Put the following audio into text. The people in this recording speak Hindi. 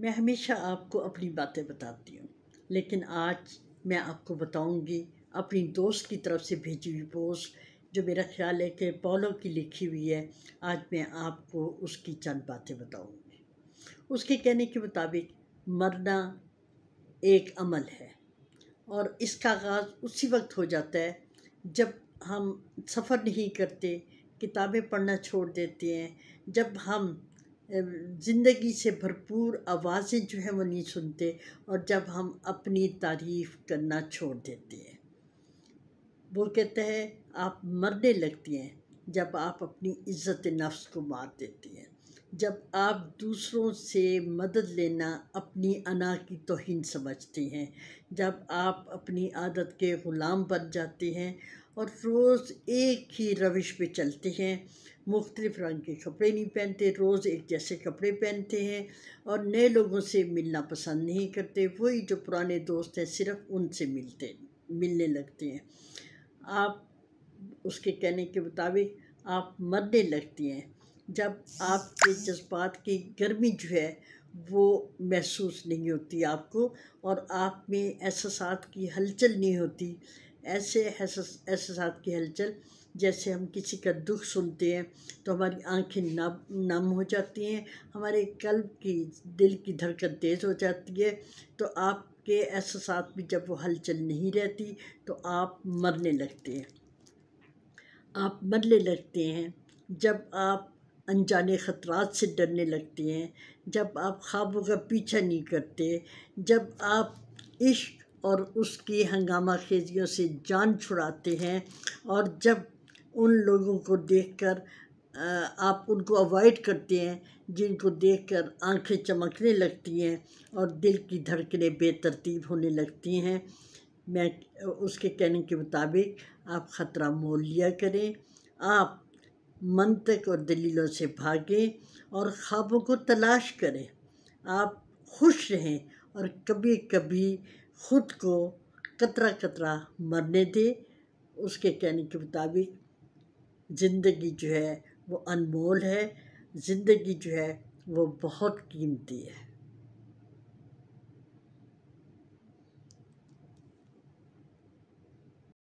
मैं हमेशा आपको अपनी बातें बताती हूँ लेकिन आज मैं आपको बताऊँगी अपनी दोस्त की तरफ से भेजी हुई पोस्ट जो मेरा ख्याल है कि पोलो की लिखी हुई है आज मैं आपको उसकी चंद बातें बताऊँगी उसके कहने के मुताबिक मरना एक अमल है और इसका आगाज़ उसी वक्त हो जाता है जब हम सफ़र नहीं करते किताबें पढ़ना छोड़ देते हैं जब हम ज़िंदगी से भरपूर आवाज़ें जो हैं वो नहीं सुनते और जब हम अपनी तारीफ़ करना छोड़ देते हैं वो कहते हैं आप मरने लगती हैं जब आप अपनी इज़्ज़त नफ्स को मार देती हैं जब आप दूसरों से मदद लेना अपनी अना की तोहन समझती हैं जब आप अपनी आदत के ग़ुलाम बन जाती हैं और रोज़ एक ही रविश पे चलते हैं मुख्तलिफ़ रंग के कपड़े नहीं पहनते रोज़ एक जैसे कपड़े पहनते हैं और नए लोगों से मिलना पसंद नहीं करते वही जो पुराने दोस्त हैं सिर्फ उनसे मिलते मिलने लगते हैं आप उसके कहने के मुताबिक आप मरने लगती हैं जब आपके जज्बात की गर्मी जो है वो महसूस नहीं होती आपको और आप में एहसास की हलचल नहीं होती ऐसे एहसास की हलचल जैसे हम किसी का दुख सुनते हैं तो हमारी आंखें नम नम हो जाती हैं हमारे कल्ब की दिल की धड़कन तेज़ हो जाती है तो आपके एहसास में जब वो हलचल नहीं रहती तो आप मरने लगते हैं आप मरने लगते हैं जब आप अनजाने ख़तरात से डरने लगते हैं जब आप ख्वाबों का पीछा नहीं करते जब आप इश्क और उसकी हंगामा खेजियों से जान छुड़ाते हैं और जब उन लोगों को देखकर आप उनको अवॉइड करते हैं जिनको देखकर आंखें चमकने लगती हैं और दिल की धड़कने बेतरतीब होने लगती हैं मैं उसके कहने के मुताबिक आप ख़तरा मोल लिया करें आप मंतक और दलीलों से भागें और ख्वाबों को तलाश करें आप खुश रहें और कभी कभी ख़ुद को कतरा कतरा मरने दे उसके कहने के मुताबिक ज़िंदगी जो है वो अनमोल है ज़िंदगी जो है वो बहुत कीमती है